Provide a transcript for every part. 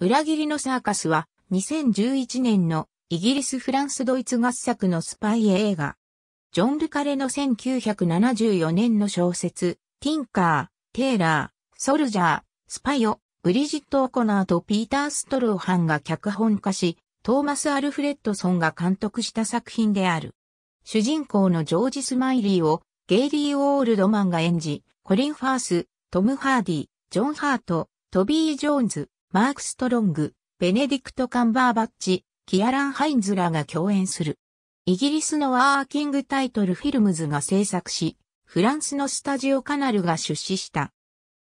裏切りのサーカスは2011年のイギリス・フランス・ドイツ合作のスパイ映画。ジョン・ルカレの1974年の小説、ティンカー、テーラー、ソルジャー、スパイをブリジット・オコナーとピーター・ストローハンが脚本化し、トーマス・アルフレッドソンが監督した作品である。主人公のジョージ・スマイリーをゲイリー・オールドマンが演じ、コリン・ファース、トム・ハーディ、ジョン・ハート、トビー・ジョーンズ、マーク・ストロング、ベネディクト・カンバーバッチ、キアラン・ハインズらが共演する。イギリスのワーキングタイトルフィルムズが制作し、フランスのスタジオカナルが出資した。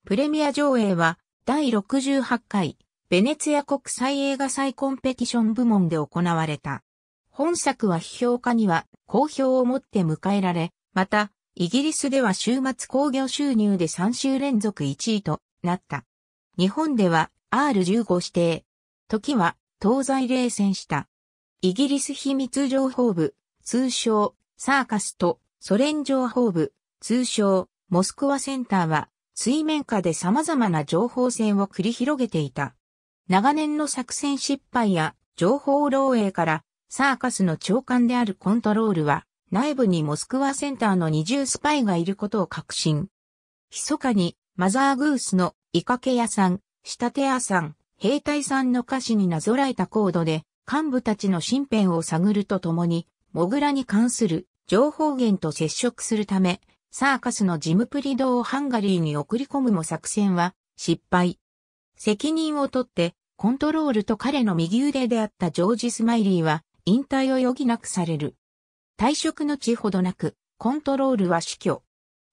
プレミア上映は第68回ベネツィア国際映画祭コンペティション部門で行われた。本作は批評家には好評を持って迎えられ、また、イギリスでは週末興行収入で3週連続1位となった。日本では R15 指定。時は東西冷戦した。イギリス秘密情報部、通称サーカスとソ連情報部、通称モスクワセンターは水面下で様々な情報戦を繰り広げていた。長年の作戦失敗や情報漏洩からサーカスの長官であるコントロールは内部にモスクワセンターの二重スパイがいることを確信。密かにマザーグースのイカケ屋さん、仕立屋さん、兵隊さんの歌詞になぞらえたコードで、幹部たちの身辺を探るとともに、モグラに関する情報源と接触するため、サーカスのジムプリドをハンガリーに送り込むも作戦は失敗。責任を取って、コントロールと彼の右腕であったジョージ・スマイリーは、引退を余儀なくされる。退職の地ほどなく、コントロールは死去。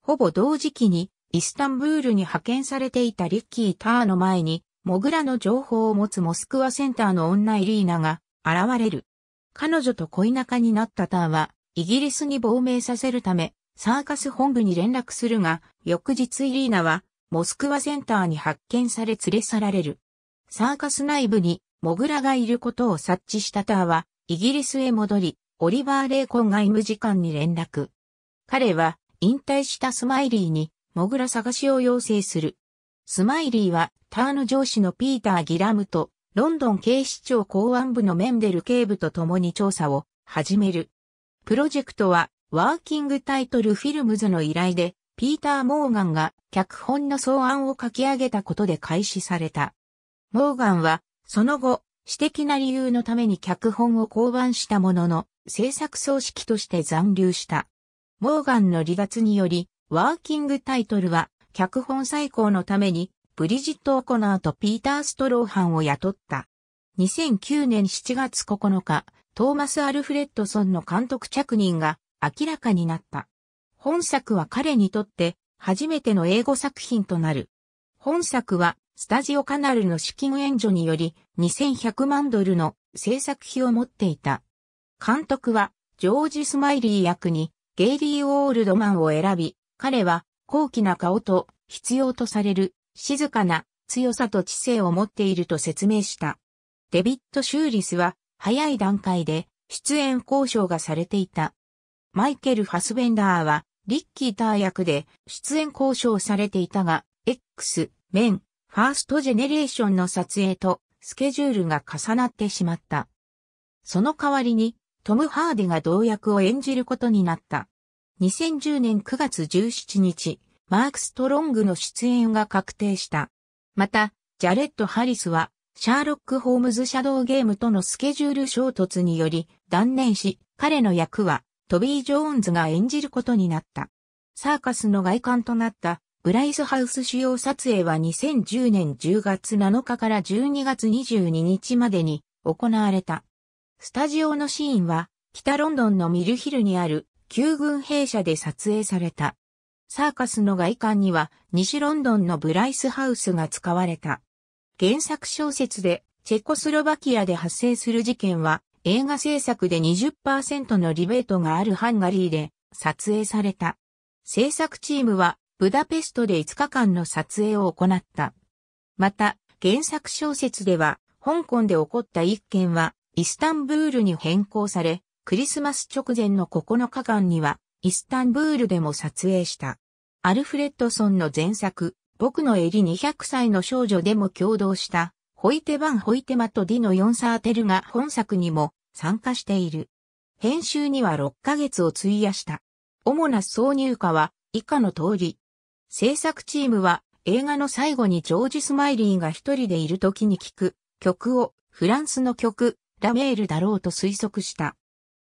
ほぼ同時期に、イスタンブールに派遣されていたリッキー・ターの前に、モグラの情報を持つモスクワセンターの女イリーナが現れる。彼女と恋仲になったターは、イギリスに亡命させるため、サーカス本部に連絡するが、翌日イリーナは、モスクワセンターに発見され連れ去られる。サーカス内部に、モグラがいることを察知したターは、イギリスへ戻り、オリバー・レイコン外務次官に連絡。彼は、引退したスマイリーに、モグラ探しを要請する。スマイリーは、ターヌ上司のピーター・ギラムと、ロンドン警視庁公安部のメンデル警部と共に調査を始める。プロジェクトは、ワーキングタイトルフィルムズの依頼で、ピーター・モーガンが脚本の草案を書き上げたことで開始された。モーガンは、その後、私的な理由のために脚本を降板したものの、制作葬式として残留した。モーガンの離脱により、ワーキングタイトルは、脚本再興のために、ブリジット・オコナーとピーター・ストローハンを雇った。2009年7月9日、トーマス・アルフレッドソンの監督着任が明らかになった。本作は彼にとって初めての英語作品となる。本作はスタジオカナルの資金援助により2100万ドルの制作費を持っていた。監督はジョージ・スマイリー役にゲイリー・オールドマンを選び、彼は高貴な顔と必要とされる静かな強さと知性を持っていると説明した。デビット・シューリスは早い段階で出演交渉がされていた。マイケル・ファスベンダーはリッキー・ター役で出演交渉されていたが、X、メン、ファーストジェネレーションの撮影とスケジュールが重なってしまった。その代わりにトム・ハーディが同役を演じることになった。2010年9月17日、マーク・ストロングの出演が確定した。また、ジャレット・ハリスは、シャーロック・ホームズ・シャドウ・ゲームとのスケジュール衝突により断念し、彼の役はトビー・ジョーンズが演じることになった。サーカスの外観となったブライスハウス主要撮影は2010年10月7日から12月22日までに行われた。スタジオのシーンは北ロンドンのミルヒルにある旧軍兵舎で撮影された。サーカスの外観には西ロンドンのブライスハウスが使われた。原作小説でチェコスロバキアで発生する事件は映画制作で20%のリベートがあるハンガリーで撮影された。制作チームはブダペストで5日間の撮影を行った。また、原作小説では香港で起こった一件はイスタンブールに変更され、クリスマス直前の9日間には、イスタンブールでも撮影した。アルフレッドソンの前作、僕の襟200歳の少女でも共同した、ホイテバン・ホイテマとディの4サーテルが本作にも参加している。編集には6ヶ月を費やした。主な挿入歌は以下の通り。制作チームは映画の最後にジョージ・スマイリーが一人でいる時に聴く曲をフランスの曲ラメールだろうと推測した。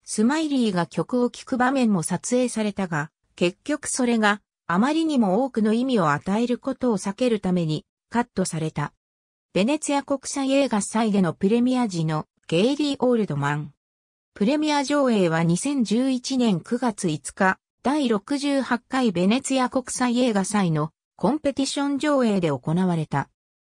スマイリーが曲を聴く場面も撮影されたが、結局それがあまりにも多くの意味を与えることを避けるためにカットされた。ベネツィア国際映画祭でのプレミア時のゲイリー・オールドマン。プレミア上映は2011年9月5日、第68回ベネツィア国際映画祭のコンペティション上映で行われた。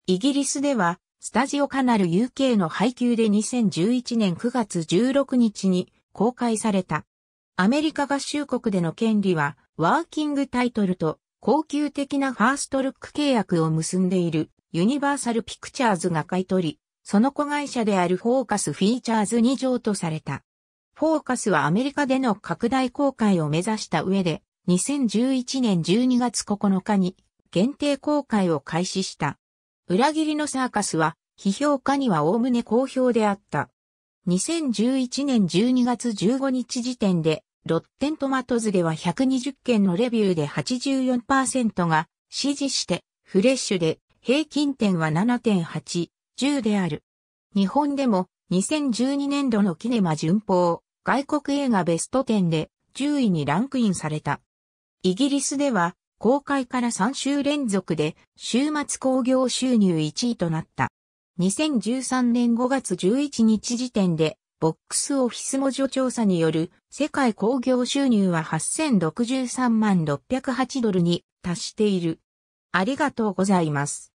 イギリスでは、スタジオカナル UK の配給で2011年9月16日に公開された。アメリカ合衆国での権利は、ワーキングタイトルと高級的なファーストルック契約を結んでいるユニバーサルピクチャーズが買い取り、その子会社であるフォーカスフィーチャーズに譲渡された。フォーカスはアメリカでの拡大公開を目指した上で、2011年12月9日に限定公開を開始した。裏切りのサーカスは、批評家には概ね好評であった。2011年12月15日時点で、ロッテントマトズでは120件のレビューで84%が支持して、フレッシュで平均点は7.8、10である。日本でも2012年度のキネマ巡報、外国映画ベスト10で10位にランクインされた。イギリスでは公開から3週連続で週末興行収入1位となった。2013年5月11日時点で、ボックスオフィス文書調査による世界興行収入は8063万608ドルに達している。ありがとうございます。